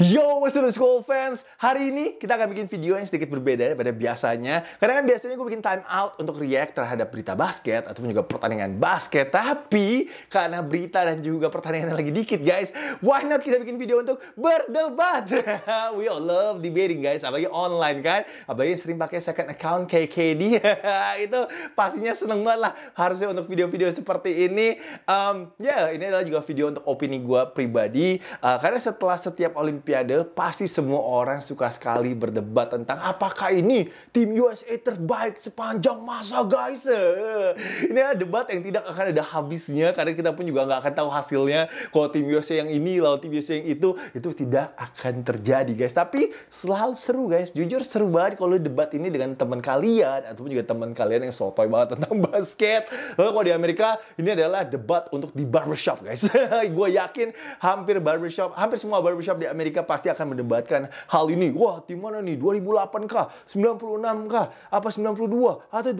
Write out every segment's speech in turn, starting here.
Yo, what's up school fans? Hari ini kita akan bikin video yang sedikit berbeda daripada biasanya. Karena kan biasanya gue bikin time out untuk react terhadap berita basket ataupun juga pertandingan basket. Tapi karena berita dan juga pertandingan lagi dikit guys, why not kita bikin video untuk berdebat? We all love debating guys, apalagi online kan? Apalagi sering pakai second account KKD. Itu pastinya seneng banget lah harusnya untuk video-video seperti ini. Um, ya, yeah, ini adalah juga video untuk opini gue pribadi. Uh, karena setelah setiap Olimpiade. Olimpiade, pasti semua orang suka sekali berdebat tentang apakah ini tim USA terbaik sepanjang masa guys. Eh, ini adalah debat yang tidak akan ada habisnya karena kita pun juga nggak akan tahu hasilnya. Kalau tim USA yang ini lalu tim USA yang itu, itu tidak akan terjadi guys. Tapi selalu seru guys, jujur seru banget kalau debat ini dengan teman kalian ataupun juga teman kalian yang sotoy banget tentang basket. Lalu eh, kalau di Amerika ini adalah debat untuk di barbershop guys. Gue yakin hampir barbershop, hampir semua barbershop di Amerika Amerika pasti akan mendebatkan hal ini. Wah, tim mana nih? 2008 kah? 96 kah? Apa 92 atau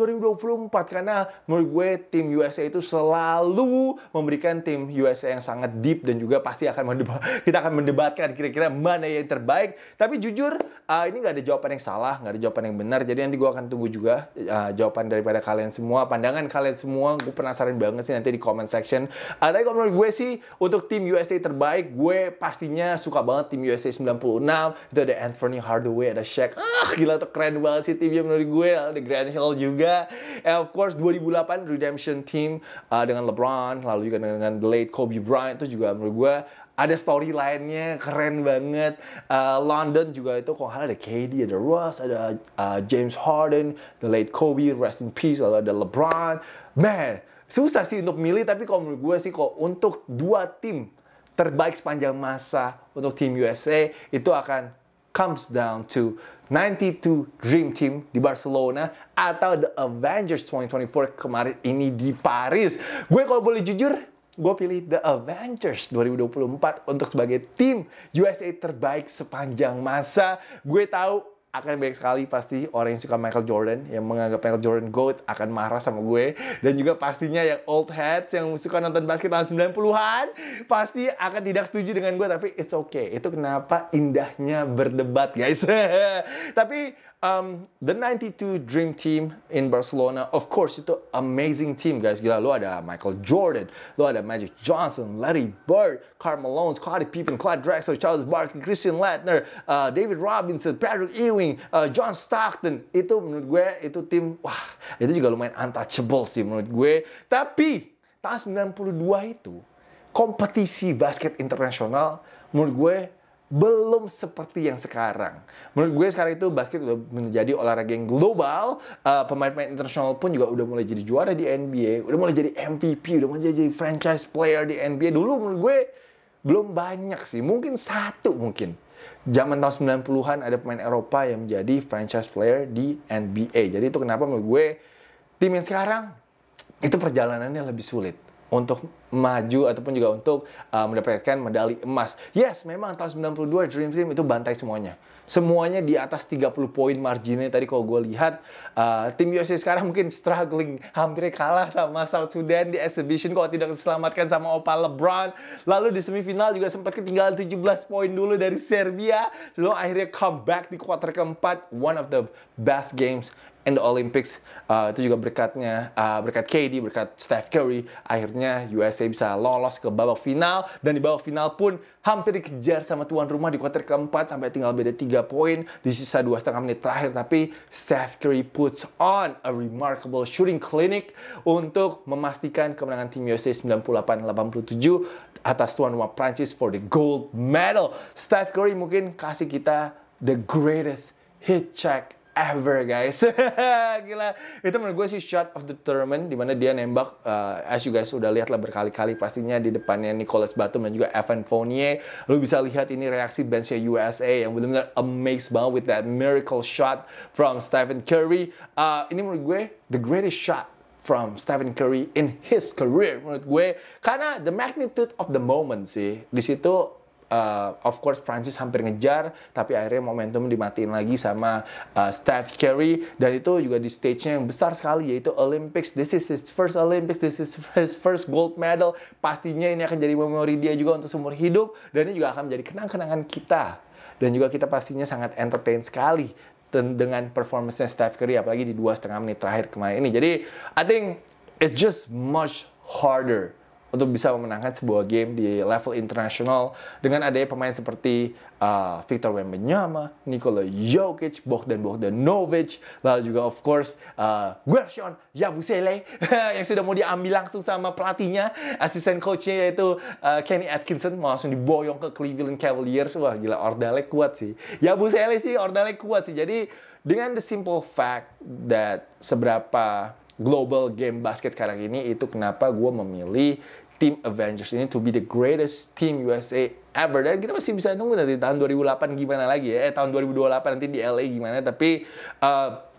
2024? Karena menurut gue tim USA itu selalu memberikan tim USA yang sangat deep dan juga pasti akan mendebat kita akan mendebatkan kira-kira mana yang terbaik. Tapi jujur, uh, ini nggak ada jawaban yang salah, nggak ada jawaban yang benar. Jadi nanti gue akan tunggu juga uh, jawaban daripada kalian semua, pandangan kalian semua. Gue penasaran banget sih nanti di comment section. Uh, tapi kalau menurut gue sih untuk tim USA terbaik, gue pastinya suka banget tim tim USA 96 itu ada Anthony Hardaway ada Shaq ah gila tuh keren banget sih timnya menurut gue ada Grand Hill juga and of course 2008 redemption team uh, dengan LeBron lalu juga dengan, dengan the late Kobe Bryant itu juga menurut gue ada storyline-nya keren banget. Uh, London juga itu kok ada KD, ada Russ, ada uh, James Harden, the late Kobe, rest in peace, lalu ada LeBron. Man, susah sih untuk milih tapi kalau menurut gue sih kok untuk dua tim terbaik sepanjang masa untuk tim USA itu akan comes down to 92 Dream Team di Barcelona atau The Avengers 2024 kemarin ini di Paris. Gue kalau boleh jujur, gue pilih The Avengers 2024 untuk sebagai tim USA terbaik sepanjang masa. Gue tahu akan banyak sekali pasti orang yang suka Michael Jordan yang menganggap Michael Jordan GOAT akan marah sama gue dan juga pastinya yang old heads yang suka nonton basket tahun 90-an pasti akan tidak setuju dengan gue tapi it's okay itu kenapa indahnya berdebat guys tapi um, the 92 Dream Team in Barcelona, of course itu amazing team guys. Gila, lu ada Michael Jordan, lu ada Magic Johnson, Larry Bird, Karl Malone, Scottie Pippen, Clyde Drexler, Charles Barkley, Christian Lattner, uh, David Robinson, Patrick Ewing, uh, John Stockton. Itu menurut gue itu tim wah itu juga lumayan untouchable sih menurut gue. Tapi tahun 92 itu kompetisi basket internasional menurut gue belum seperti yang sekarang. Menurut gue sekarang itu basket udah menjadi olahraga yang global. Uh, pemain-pemain internasional pun juga udah mulai jadi juara di NBA, udah mulai jadi MVP, udah mulai jadi franchise player di NBA. Dulu menurut gue belum banyak sih, mungkin satu mungkin. Zaman tahun 90-an ada pemain Eropa yang menjadi franchise player di NBA. Jadi itu kenapa menurut gue tim yang sekarang itu perjalanannya lebih sulit untuk maju ataupun juga untuk uh, mendapatkan medali emas. Yes, memang tahun 92 Dream Team itu bantai semuanya. Semuanya di atas 30 poin marginnya tadi kalau gue lihat uh, tim USA sekarang mungkin struggling hampir kalah sama South Sudan di exhibition kalau tidak diselamatkan sama Opa LeBron. Lalu di semifinal juga sempat ketinggalan 17 poin dulu dari Serbia. Lalu akhirnya comeback di kuarter keempat one of the best games and the Olympics uh, itu juga berkatnya uh, berkat KD berkat Steph Curry akhirnya USA bisa lolos ke babak final dan di babak final pun hampir dikejar sama tuan rumah di kuarter keempat sampai tinggal beda tiga poin di sisa dua setengah menit terakhir tapi Steph Curry puts on a remarkable shooting clinic untuk memastikan kemenangan tim USA 98-87 atas tuan rumah Prancis for the gold medal. Steph Curry mungkin kasih kita the greatest hit check ever guys. Gila. Itu menurut gue sih shot of the tournament dimana dia nembak uh, as you guys udah lihat lah berkali-kali pastinya di depannya Nicholas Batum dan juga Evan Fournier. Lu bisa lihat ini reaksi benchnya USA yang benar-benar amazed banget with that miracle shot from Stephen Curry. Uh, ini menurut gue the greatest shot from Stephen Curry in his career menurut gue karena the magnitude of the moment sih di situ uh, of course Prancis hampir ngejar tapi akhirnya momentum dimatiin lagi sama uh, Steph Curry dan itu juga di stage yang besar sekali yaitu Olympics this is his first Olympics this is his first gold medal pastinya ini akan jadi memori dia juga untuk seumur hidup dan ini juga akan menjadi kenang-kenangan kita dan juga kita pastinya sangat entertain sekali dengan performance Steph Curry apalagi di dua setengah menit terakhir kemarin ini jadi I think it's just much harder untuk bisa memenangkan sebuah game di level internasional dengan adanya pemain seperti uh, Victor Wembanyama, Nikola Jokic, Bogdan Bogdanovic, lalu juga of course uh, Gershon Yabusele yang sudah mau diambil langsung sama pelatihnya, asisten coachnya yaitu uh, Kenny Atkinson mau langsung diboyong ke Cleveland Cavaliers. Wah gila, Ordale kuat sih. Yabusele sih, Ordale kuat sih. Jadi dengan the simple fact that seberapa global game basket sekarang ini itu kenapa gue memilih tim Avengers ini to be the greatest team USA ever dan kita masih bisa nunggu nanti tahun 2008 gimana lagi ya eh tahun 2028 nanti di LA gimana tapi uh,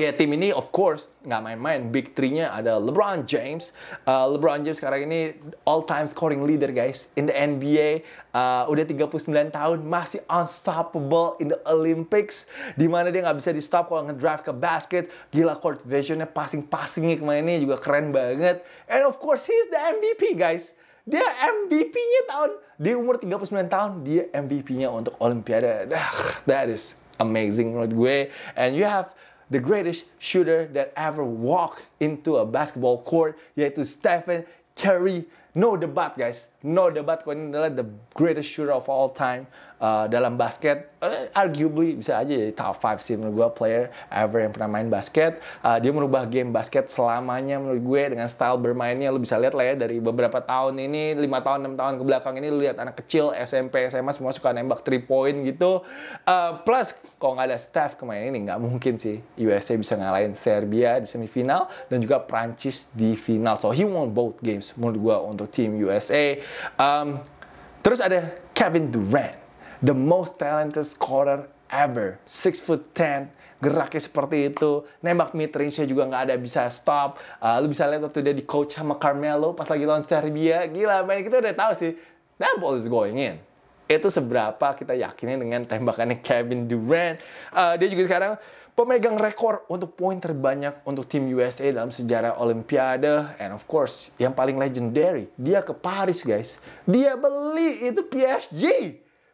Oke, okay, tim ini of course nggak main-main. Big three-nya ada LeBron James. Uh, LeBron James sekarang ini all-time scoring leader guys in the NBA. Uh, udah 39 tahun masih unstoppable in the Olympics. Dimana dia nggak bisa di stop kalau ngedrive ke basket. Gila court vision-nya, passing-passingnya kemarin ini juga keren banget. And of course he's the MVP guys. Dia MVP-nya tahun di umur 39 tahun dia MVP-nya untuk Olimpiade. That is amazing menurut gue. And you have the greatest shooter that ever walked into a basketball court, yaitu Stephen Curry. No debate, guys, no debate. Kau ini adalah the greatest shooter of all time. Eh, dalam basket uh, arguably bisa aja jadi top 5 sih menurut gue player ever yang pernah main basket uh, dia merubah game basket selamanya menurut gue dengan style bermainnya lo bisa lihat lah ya dari beberapa tahun ini 5 tahun 6 tahun ke belakang ini lo lihat anak kecil SMP SMA semua suka nembak 3 point gitu uh, plus kalau nggak ada Steph kemarin ini nggak mungkin sih USA bisa ngalahin Serbia di semifinal dan juga Prancis di final so he won both games menurut gue untuk tim USA um, terus ada Kevin Durant the most talented scorer ever. 6 foot 10, geraknya seperti itu. Nembak mid range-nya juga nggak ada bisa stop. Uh, lu bisa lihat waktu dia di coach sama Carmelo pas lagi lawan Serbia. Gila, main kita udah tahu sih. That ball is going in. Itu seberapa kita yakinnya dengan tembakannya Kevin Durant. Uh, dia juga sekarang pemegang rekor untuk poin terbanyak untuk tim USA dalam sejarah Olimpiade. And of course, yang paling legendary, dia ke Paris guys. Dia beli itu PSG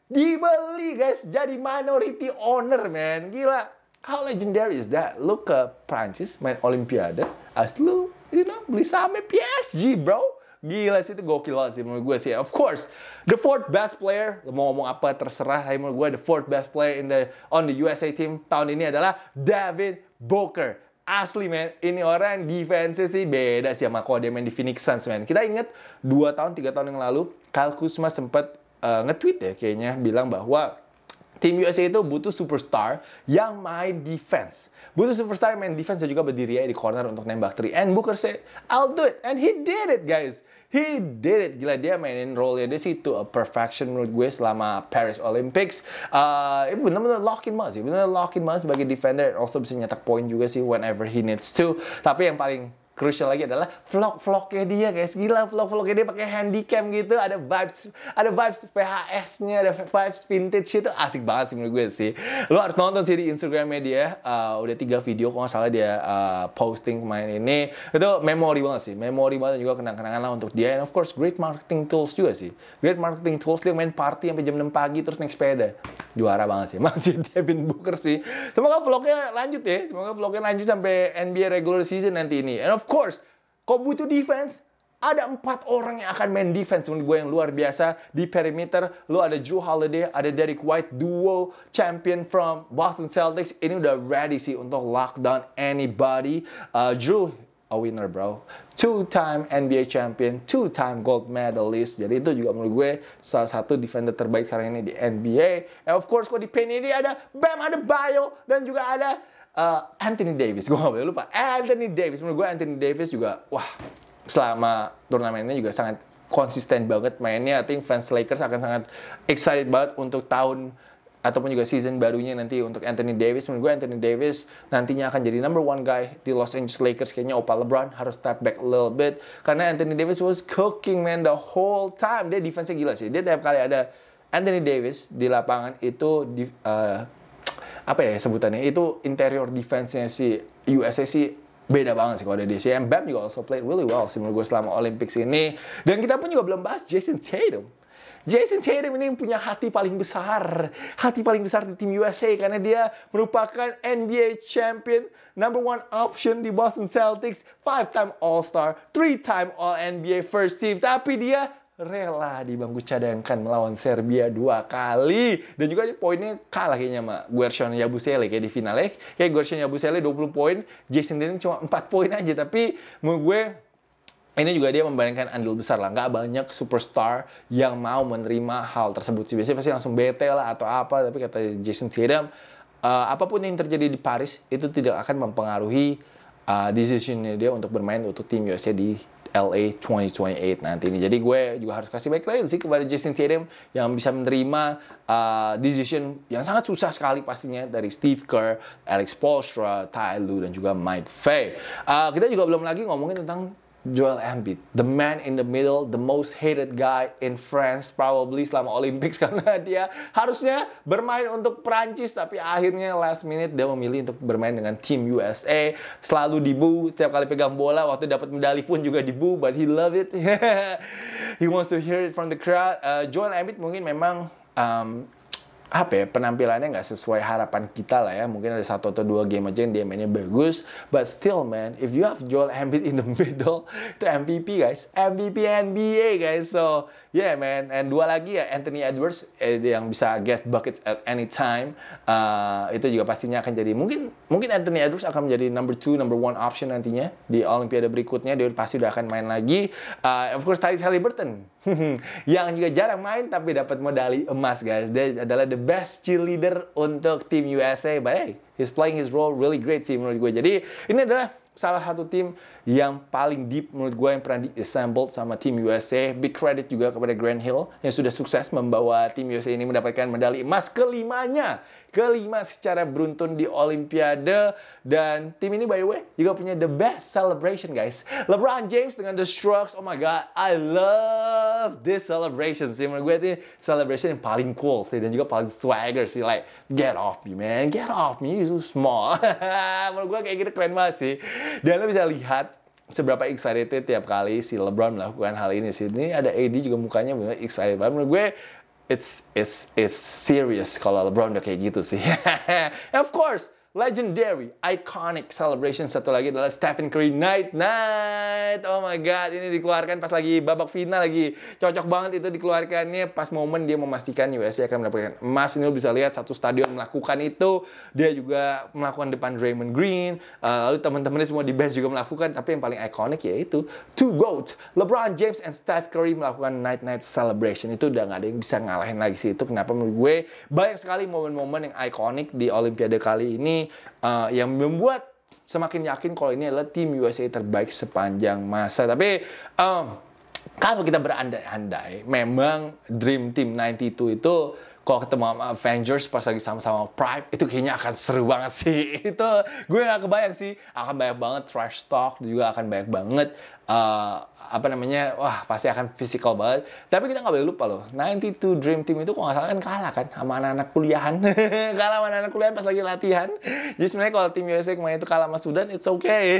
Dibeli guys, jadi minority owner man. Gila. How legendary is that? Lu ke Prancis main Olimpiade, as lu, you know, beli sahamnya PSG bro. Gila sih itu gokil banget sih menurut gue sih. Of course, the fourth best player, mau ngomong apa terserah, tapi menurut gue the fourth best player in the on the USA team tahun ini adalah David Booker. Asli men, ini orang defense sih beda sih sama kalau dia main di Phoenix Suns men. Kita inget 2 tahun, 3 tahun yang lalu, Kyle Kuzma sempat uh, nge-tweet ya kayaknya bilang bahwa Tim USA itu butuh superstar yang main defense. Butuh superstar yang main defense dan juga berdiri di corner untuk nembak 3. And Booker said, I'll do it. And he did it, guys. He did it. Gila, dia mainin role-nya dia sih to a perfection menurut gue selama Paris Olympics. Uh, eh, itu bener-bener lock-in banget sih. Bener-bener lock-in banget sebagai defender. Also bisa nyetak poin juga sih whenever he needs to. Tapi yang paling crucial lagi adalah vlog-vlognya dia guys gila vlog-vlognya dia pakai handycam gitu ada vibes ada vibes VHS-nya ada vibes vintage itu asik banget sih menurut gue sih lo harus nonton sih di instagram media uh, eh, udah tiga video kalau nggak salah dia uh, posting pemain ini itu memori banget sih memori banget juga kenang-kenangan lah untuk dia and of course great marketing tools juga sih great marketing tools dia main party sampai jam 6 pagi terus naik sepeda juara banget sih masih Devin Booker sih semoga vlognya lanjut ya semoga vlognya lanjut sampai NBA regular season nanti ini and of of course, kau butuh defense, ada empat orang yang akan main defense menurut gue yang luar biasa di perimeter. Lo ada Drew Holiday, ada Derek White, duo champion from Boston Celtics. Ini udah ready sih untuk lockdown anybody. Uh, Drew a winner bro. Two time NBA champion, two time gold medalist. Jadi itu juga menurut gue salah satu defender terbaik sekarang ini di NBA. And of course kalau di ini ada Bam ada Bio, dan juga ada uh, Anthony Davis gue gak boleh lupa Anthony Davis menurut gue Anthony Davis juga wah selama turnamennya juga sangat konsisten banget mainnya I think fans Lakers akan sangat excited banget untuk tahun ataupun juga season barunya nanti untuk Anthony Davis menurut gue Anthony Davis nantinya akan jadi number one guy di Los Angeles Lakers kayaknya Opa LeBron harus step back a little bit karena Anthony Davis was cooking man the whole time dia defense-nya gila sih dia tiap kali ada Anthony Davis di lapangan itu di, uh, apa ya sebutannya itu interior defense-nya si USA sih beda banget sih kalau ada di sini. Bam juga also played really well sih menurut gue selama Olympics ini. Dan kita pun juga belum bahas Jason Tatum. Jason Tatum ini punya hati paling besar, hati paling besar di tim USA karena dia merupakan NBA champion, number one option di Boston Celtics, five time All Star, three time All NBA First Team. Tapi dia rela di bangku cadangkan melawan Serbia dua kali dan juga poinnya kalah kayaknya sama Gershon Yabusele kayak di final ya kayak Gershon Yabusele 20 poin Jason Tatum cuma 4 poin aja tapi menurut gue ini juga dia membandingkan andil besar lah. Nggak banyak superstar yang mau menerima hal tersebut. sih Biasanya pasti langsung bete lah atau apa. Tapi kata Jason Tatum, uh, apapun yang terjadi di Paris itu tidak akan mempengaruhi uh, decisionnya dia untuk bermain untuk tim USA di LA 2028 nanti ini. Jadi gue juga harus kasih back sih kepada Jason Tatum yang bisa menerima uh, decision yang sangat susah sekali pastinya dari Steve Kerr, Alex Polstra, Ty Lue, dan juga Mike Faye. Uh, kita juga belum lagi ngomongin tentang Joel Embiid, the man in the middle, the most hated guy in France probably selama Olympics karena dia harusnya bermain untuk Prancis tapi akhirnya last minute dia memilih untuk bermain dengan tim USA. Selalu dibu setiap kali pegang bola waktu dapat medali pun juga dibu but he love it. he wants to hear it from the crowd. Uh, Joel Embiid mungkin memang um, apa ya penampilannya nggak sesuai harapan kita lah ya mungkin ada satu atau dua game aja yang dia mainnya bagus but still man if you have Joel Embiid in the middle itu MVP guys MVP NBA guys so yeah man and dua lagi ya Anthony Edwards eh, yang bisa get buckets at any time uh, itu juga pastinya akan jadi mungkin mungkin Anthony Edwards akan menjadi number two number one option nantinya di Olimpiade berikutnya dia pasti udah akan main lagi uh, of course Tyrese Halliburton yang juga jarang main tapi dapat medali emas guys. Dia adalah the best cheerleader untuk tim USA. But hey, he's playing his role really great sih menurut gue. Jadi ini adalah salah satu tim yang paling deep menurut gue yang pernah disambut sama tim USA. Big credit juga kepada Grand Hill yang sudah sukses membawa tim USA ini mendapatkan medali emas kelimanya. Kelima secara beruntun di Olimpiade. Dan tim ini by the way juga punya the best celebration guys. LeBron James dengan The Strokes. Oh my god, I love this celebration sih. Menurut gue ini celebration yang paling cool sih. Dan juga paling swagger sih. Like, get off me man, get off me, you so small. menurut gue kayak gitu keren banget sih. Dan lo bisa lihat seberapa excited tiap kali si LeBron melakukan hal ini. Sini ada AD juga mukanya benar excited banget. Menurut gue it's it's it's serious kalau LeBron udah kayak gitu sih. of course, legendary, iconic celebration. Satu lagi adalah Stephen Curry Night Night. Oh my God, ini dikeluarkan pas lagi babak final lagi. Cocok banget itu dikeluarkannya pas momen dia memastikan USA akan mendapatkan emas. Ini lo bisa lihat satu stadion melakukan itu. Dia juga melakukan depan Draymond Green. Uh, lalu teman-temannya semua di bench juga melakukan. Tapi yang paling ya yaitu two Goats. LeBron James and Steph Curry melakukan Night Night Celebration. Itu udah gak ada yang bisa ngalahin lagi sih. Itu kenapa menurut gue banyak sekali momen-momen yang iconic di Olimpiade kali ini uh, yang membuat semakin yakin kalau ini adalah tim USA terbaik sepanjang masa. Tapi um, kalau kita berandai-andai, memang Dream Team 92 itu kalau ketemu sama Avengers pas lagi sama-sama Prime itu kayaknya akan seru banget sih itu gue gak kebayang sih akan banyak banget trash talk juga akan banyak banget uh, apa namanya wah pasti akan physical banget tapi kita nggak boleh lupa loh 92 Dream Team itu kok nggak salah kan kalah kan sama anak-anak kuliahan kalah sama anak-anak kuliahan pas lagi latihan jadi sebenarnya kalau tim USA kemarin itu kalah sama Sudan it's okay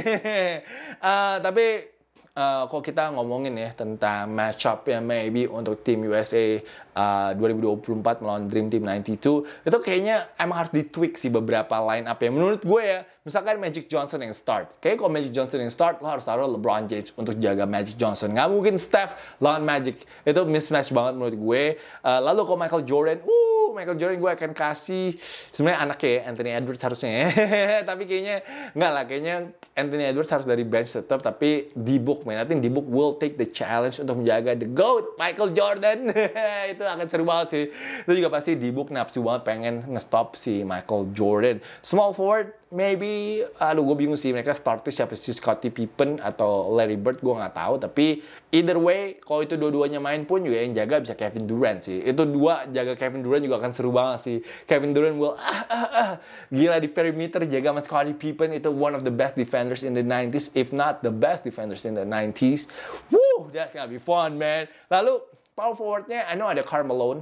uh, tapi uh, eh, kalau kita ngomongin ya tentang match up yang maybe untuk tim USA uh, 2024 melawan Dream Team 92 itu kayaknya emang harus ditweak sih beberapa line up ya menurut gue ya misalkan Magic Johnson yang start kayak kalau Magic Johnson yang start lo harus taruh LeBron James untuk jaga Magic Johnson nggak mungkin Steph lawan Magic itu mismatch banget menurut gue uh, lalu kalau Michael Jordan uh Michael Jordan gue akan kasih sebenarnya anaknya ya Anthony Edwards harusnya ya. tapi kayaknya nggak lah kayaknya Anthony Edwards harus dari bench tetap tapi di book man I think di book will take the challenge untuk menjaga the goat Michael Jordan itu akan seru banget sih itu juga pasti di book nafsu banget pengen ngestop si Michael Jordan small forward maybe aduh gue bingung sih mereka starter siapa sih Scottie Pippen atau Larry Bird gue nggak tahu tapi either way kalau itu dua-duanya main pun juga yang jaga bisa Kevin Durant sih itu dua jaga Kevin Durant juga akan seru banget sih Kevin Durant will ah, ah, ah. gila di perimeter jaga mas Scottie Pippen itu one of the best defenders in the 90s if not the best defenders in the 90s woo that's gonna be fun man lalu power forwardnya I know ada Carmelo uh,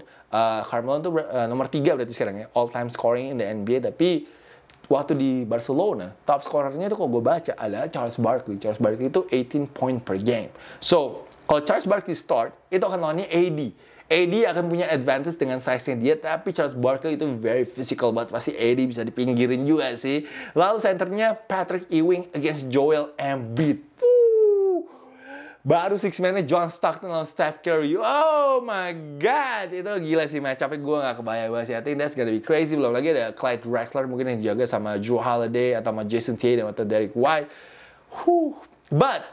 Carmelo tuh uh, nomor tiga berarti sekarang ya all time scoring in the NBA tapi waktu di Barcelona, top scorernya itu kalau gue baca adalah Charles Barkley. Charles Barkley itu 18 point per game. So, kalau Charles Barkley start, itu akan lawannya AD. AD akan punya advantage dengan size-nya dia, tapi Charles Barkley itu very physical banget. Pasti AD bisa dipinggirin juga sih. Lalu centernya Patrick Ewing against Joel Embiid. Woo! baru six man-nya John Stockton lawan Steph Curry. Oh my god, itu gila sih match up gue gak kebayang banget sih. I think that's gonna be crazy. Belum lagi ada Clyde Drexler mungkin yang dijaga sama Drew Holiday atau sama Jason Tatum atau Derek White. But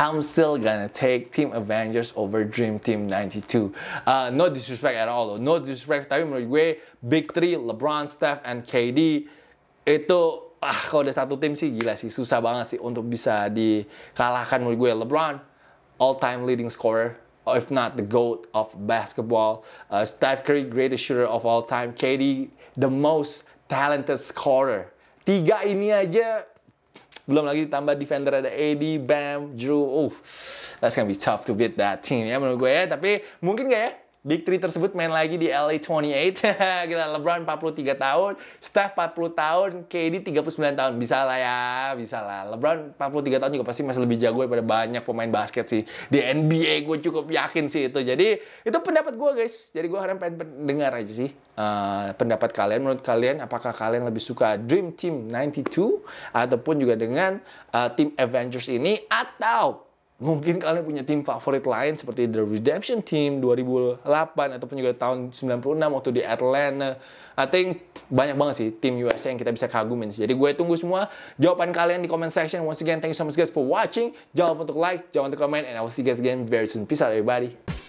I'm still gonna take Team Avengers over Dream Team 92. Uh, no disrespect at all though. No disrespect. Tapi menurut gue, Big Three, LeBron, Steph, and KD itu ah kalau ada satu tim sih gila sih susah banget sih untuk bisa dikalahkan menurut gue LeBron all time leading scorer if not the GOAT of basketball. Uh, Steph Curry, greatest shooter of all time. KD, the most talented scorer. Tiga ini aja, belum lagi ditambah defender ada AD, Bam, Drew. Uh, that's gonna be tough to beat that team ya menurut gue ya. Tapi mungkin gak ya Big Three tersebut main lagi di LA 28. Kita LeBron 43 tahun, Steph 40 tahun, KD 39 tahun. Bisa lah ya, bisa lah. LeBron 43 tahun juga pasti masih lebih jago daripada banyak pemain basket sih. Di NBA gue cukup yakin sih itu. Jadi itu pendapat gue guys. Jadi gue harap pengen dengar aja sih uh, pendapat kalian. Menurut kalian apakah kalian lebih suka Dream Team 92 ataupun juga dengan uh, eh, tim Avengers ini atau Mungkin kalian punya tim favorit lain seperti The Redemption Team 2008 ataupun juga tahun 96 waktu di Atlanta. I think banyak banget sih tim USA yang kita bisa kagumin sih. Jadi gue tunggu semua jawaban kalian di comment section. Once again, thank you so much guys for watching. Jangan lupa untuk like, jangan lupa untuk comment, and I will see you guys again very soon. Peace out everybody.